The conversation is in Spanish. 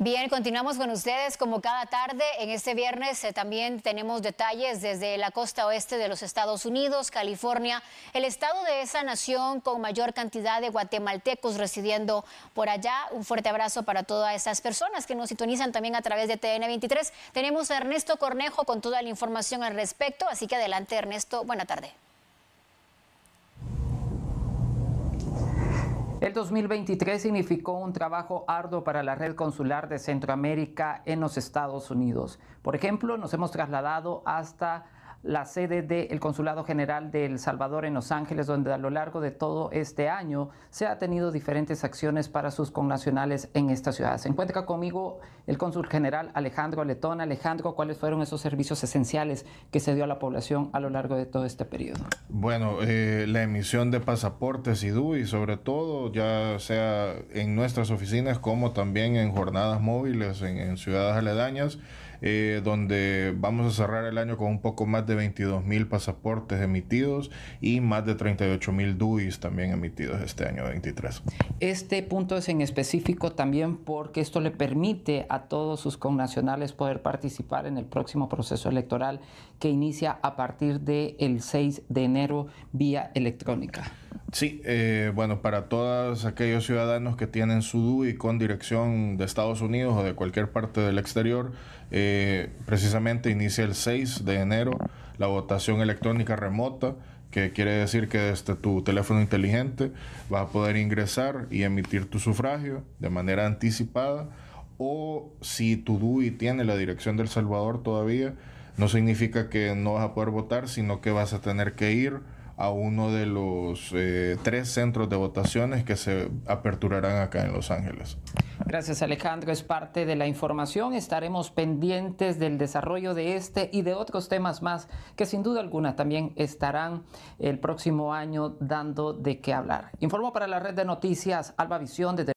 Bien, continuamos con ustedes como cada tarde. En este viernes eh, también tenemos detalles desde la costa oeste de los Estados Unidos, California, el estado de esa nación con mayor cantidad de guatemaltecos residiendo por allá. Un fuerte abrazo para todas esas personas que nos sintonizan también a través de TN23. Tenemos a Ernesto Cornejo con toda la información al respecto, así que adelante Ernesto, buena tarde. El 2023 significó un trabajo arduo para la red consular de Centroamérica en los Estados Unidos. Por ejemplo, nos hemos trasladado hasta la sede del Consulado General de El Salvador en Los Ángeles, donde a lo largo de todo este año se ha tenido diferentes acciones para sus connacionales en esta ciudad. Se encuentra conmigo el cónsul general Alejandro Letón. Alejandro, ¿cuáles fueron esos servicios esenciales que se dio a la población a lo largo de todo este periodo? Bueno, eh, la emisión de pasaportes y DUI, sobre todo, ya sea en nuestras oficinas como también en jornadas móviles en ciudades aledañas. Eh, donde vamos a cerrar el año con un poco más de 22 mil pasaportes emitidos y más de 38 mil DUIs también emitidos este año 23. Este punto es en específico también porque esto le permite a todos sus connacionales poder participar en el próximo proceso electoral que inicia a partir del 6 de enero vía electrónica. Sí, eh, bueno, para todos aquellos ciudadanos que tienen su DUI con dirección de Estados Unidos o de cualquier parte del exterior, eh, precisamente inicia el 6 de enero la votación electrónica remota, que quiere decir que desde tu teléfono inteligente vas a poder ingresar y emitir tu sufragio de manera anticipada. O si tu DUI tiene la dirección del Salvador todavía, no significa que no vas a poder votar, sino que vas a tener que ir a uno de los eh, tres centros de votaciones que se aperturarán acá en Los Ángeles. Gracias Alejandro, es parte de la información. Estaremos pendientes del desarrollo de este y de otros temas más que sin duda alguna también estarán el próximo año dando de qué hablar. Informo para la red de noticias Alba Visión desde